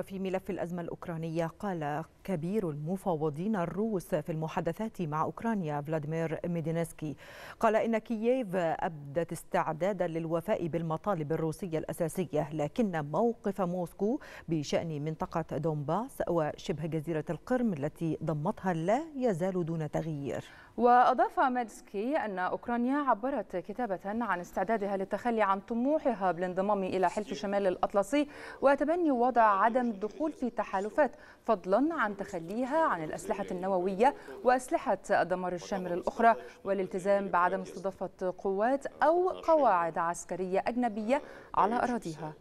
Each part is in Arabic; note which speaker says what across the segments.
Speaker 1: وفي ملف الأزمة الأوكرانية قال كبير المفاوضين الروس في المحادثات مع أوكرانيا فلاديمير ميدينسكي قال إن كييف أبدت استعدادا للوفاء بالمطالب الروسية الأساسية لكن موقف موسكو بشأن منطقة دونباس وشبه جزيرة القرم التي ضمتها لا يزال دون تغيير
Speaker 2: وأضاف ميدسكي أن أوكرانيا عبرت كتابة عن استعدادها للتخلي عن طموحها بالانضمام إلى حلف شمال الأطلسي وتبني وضع عدم الدخول في تحالفات فضلا عن تخليها عن الأسلحة النووية وأسلحة الدمار الشامل الأخرى والالتزام بعدم استضافة قوات أو قواعد عسكرية أجنبية على أراضيها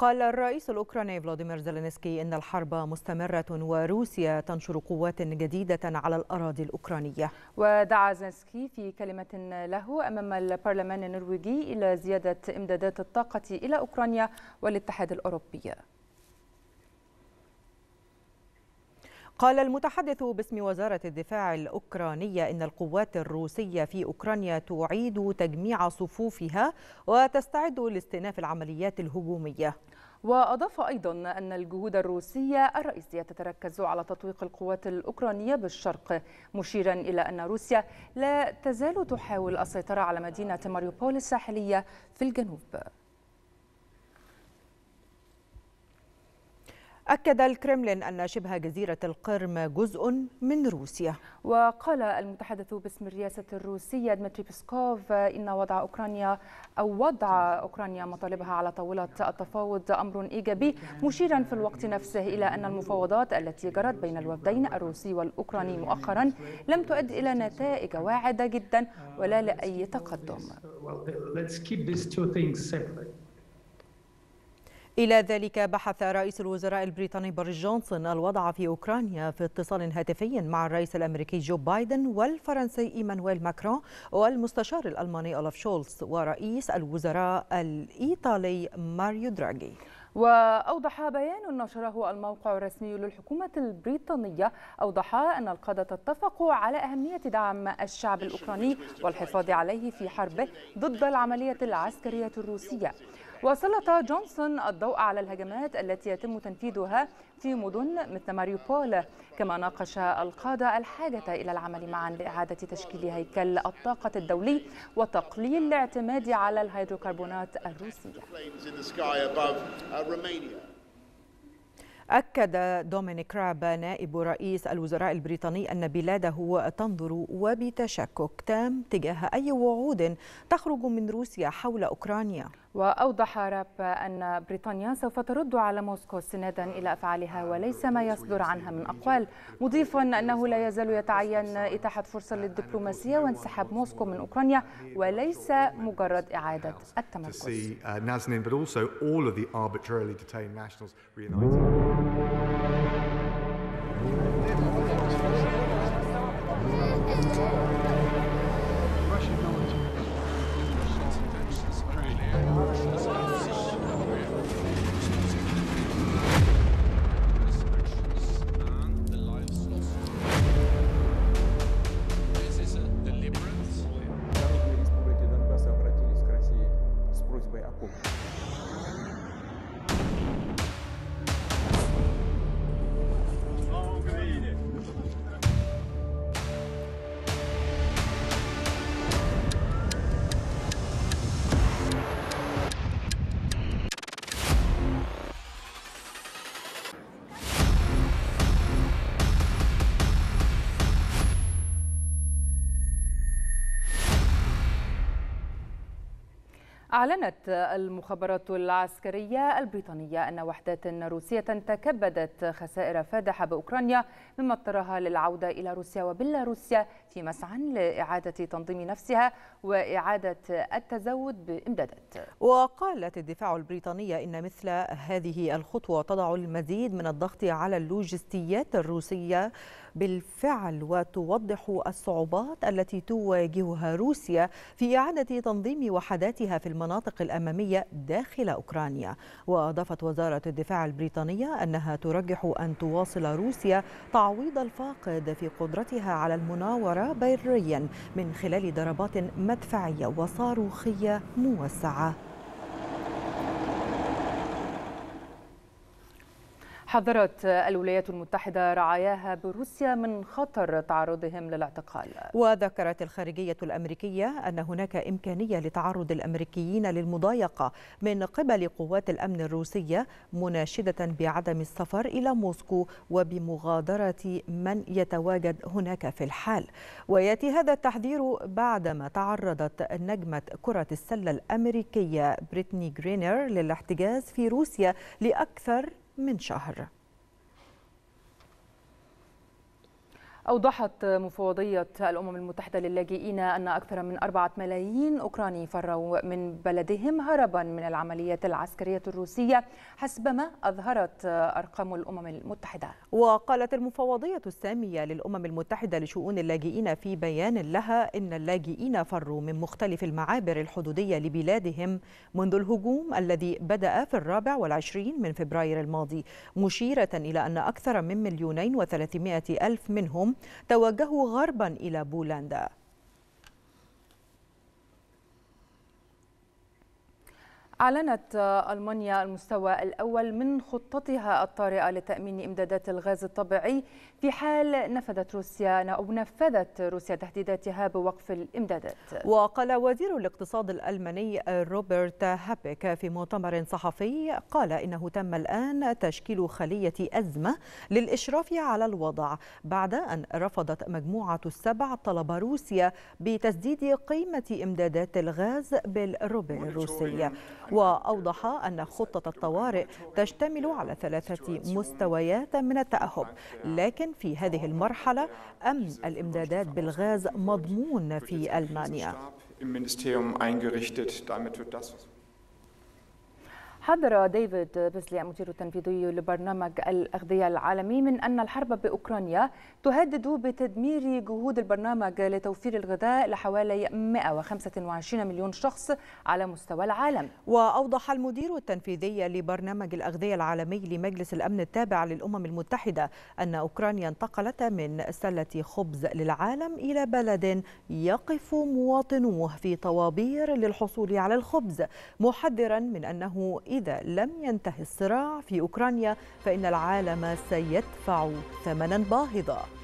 Speaker 1: قال الرئيس الأوكراني فلاديمير زيلينسكي إن الحرب مستمرة وروسيا تنشر قوات جديدة على الأراضي الأوكرانية
Speaker 2: ودعا زيلينسكي في كلمة له أمام البرلمان النرويجي إلى زيادة إمدادات الطاقة إلى أوكرانيا والاتحاد الأوروبي
Speaker 1: قال المتحدث باسم وزارة الدفاع الأوكرانية إن القوات الروسية في أوكرانيا تعيد تجميع صفوفها وتستعد
Speaker 2: لاستئناف العمليات الهجومية وأضاف أيضا أن الجهود الروسية الرئيسية تتركز على تطويق القوات الأوكرانية بالشرق مشيرا إلى أن روسيا لا تزال تحاول السيطرة على مدينة ماريوبول الساحلية في الجنوب أكد
Speaker 1: الكرملين
Speaker 2: أن شبه جزيرة القرم جزء من روسيا وقال المتحدث باسم الرئاسة الروسية دمتري بيسكوف إن وضع أوكرانيا أو وضع أوكرانيا مطالبها على طاولة التفاوض أمر إيجابي مشيرا في الوقت نفسه إلى أن المفاوضات التي جرت بين الوفدين الروسي والأوكراني مؤخرا لم تؤد إلى نتائج واعدة جدا ولا لأي تقدم. إلى ذلك بحث رئيس الوزراء البريطاني بوريس
Speaker 1: جونسون الوضع في أوكرانيا في اتصال هاتفي مع الرئيس الأمريكي جو بايدن والفرنسي إيمانويل ماكرون والمستشار الألماني أولف شولز ورئيس الوزراء الإيطالي ماريو دراجي
Speaker 2: وأوضح بيان نشره الموقع الرسمي للحكومة البريطانية أوضح أن القادة اتفقوا على أهمية دعم الشعب الأوكراني والحفاظ عليه في حربه ضد العملية العسكرية الروسية وسلط جونسون الضوء على الهجمات التي يتم تنفيذها في مدن مثل ماريوبول كما ناقش القادة الحاجة إلى العمل معا لإعادة تشكيل هيكل الطاقة الدولي وتقليل الاعتماد على الهيدروكربونات الروسية أكد
Speaker 1: دومينيك راب نائب رئيس الوزراء البريطاني أن بلاده تنظر وبتشكك تام تجاه أي وعود تخرج من روسيا حول أوكرانيا
Speaker 2: وأوضح راب أن بريطانيا سوف ترد على موسكو استنادا إلى أفعالها وليس ما يصدر عنها من أقوال مضيفا أنه لا يزال يتعين إتاحة فرصة للدبلوماسية وانسحاب موسكو من أوكرانيا وليس مجرد إعادة uh, التمركز.
Speaker 1: pouco
Speaker 2: أعلنت المخابرات العسكرية البريطانية أن وحدات روسية تكبدت خسائر فادحة بأوكرانيا مما اضطرها للعودة إلى روسيا وبيلاروسيا في مسعى لإعادة تنظيم نفسها وإعادة التزود بإمدادات
Speaker 1: وقالت الدفاع البريطانية إن مثل هذه الخطوة تضع المزيد من الضغط على اللوجستيات الروسية بالفعل وتوضح الصعوبات التي تواجهها روسيا في إعادة تنظيم وحداتها في المنطقة المناطق الأمامية داخل أوكرانيا وأضافت وزارة الدفاع البريطانية أنها ترجح أن تواصل روسيا تعويض الفاقد في قدرتها على المناورة بريا من خلال ضربات مدفعية وصاروخية موسعة
Speaker 2: حذرت الولايات المتحدة رعاياها بروسيا من خطر تعرضهم للاعتقال
Speaker 1: وذكرت الخارجية الأمريكية أن هناك إمكانية لتعرض الأمريكيين للمضايقة من قبل قوات الأمن الروسية مناشدة بعدم السفر إلى موسكو وبمغادرة من يتواجد هناك في الحال ويأتي هذا التحذير بعدما تعرضت نجمة كرة السلة الأمريكية بريتني جرينر للاحتجاز في روسيا لأكثر من شهر
Speaker 2: أوضحت مفوضية الأمم المتحدة للاجئين أن أكثر من أربعة ملايين أوكراني فروا من بلدهم هربا من العمليات العسكرية الروسية حسب ما أظهرت أرقام الأمم المتحدة
Speaker 1: وقالت المفوضية السامية للأمم المتحدة لشؤون اللاجئين في بيان لها إن اللاجئين فروا من مختلف المعابر الحدودية لبلادهم منذ الهجوم الذي بدأ في الرابع والعشرين من فبراير الماضي مشيرة إلى أن أكثر من مليونين وثلاثمائة ألف منهم توجهوا غربا إلى بولندا
Speaker 2: أعلنت ألمانيا المستوى الأول من خطتها الطارئة لتأمين إمدادات الغاز الطبيعي في حال نفذت روسيا أو نفذت روسيا تهديداتها بوقف الإمدادات
Speaker 1: وقال وزير الاقتصاد الألماني روبرت هابيك في مؤتمر صحفي قال إنه تم الآن تشكيل خلية أزمة للإشراف على الوضع بعد أن رفضت مجموعة السبع طلب روسيا بتسديد قيمة إمدادات الغاز بالروبل الروسي وأوضح أن خطة الطوارئ تشتمل على ثلاثة مستويات من التأهب لكن في هذه المرحلة أمن الإمدادات بالغاز
Speaker 2: مضمون في ألمانيا. حذر ديفيد بيسلي المدير التنفيذي لبرنامج الأغذية العالمي من أن الحرب بأوكرانيا تهدد بتدمير جهود البرنامج لتوفير الغذاء لحوالي 125 مليون شخص على مستوى العالم
Speaker 1: وأوضح المدير التنفيذي لبرنامج الأغذية العالمي لمجلس الأمن التابع للأمم المتحدة أن أوكرانيا انتقلت من سلة خبز للعالم إلى بلد يقف مواطنوه في طوابير للحصول على الخبز محذرا من أنه إذا لم ينتهي الصراع في أوكرانيا فإن العالم سيدفع ثمنا باهظا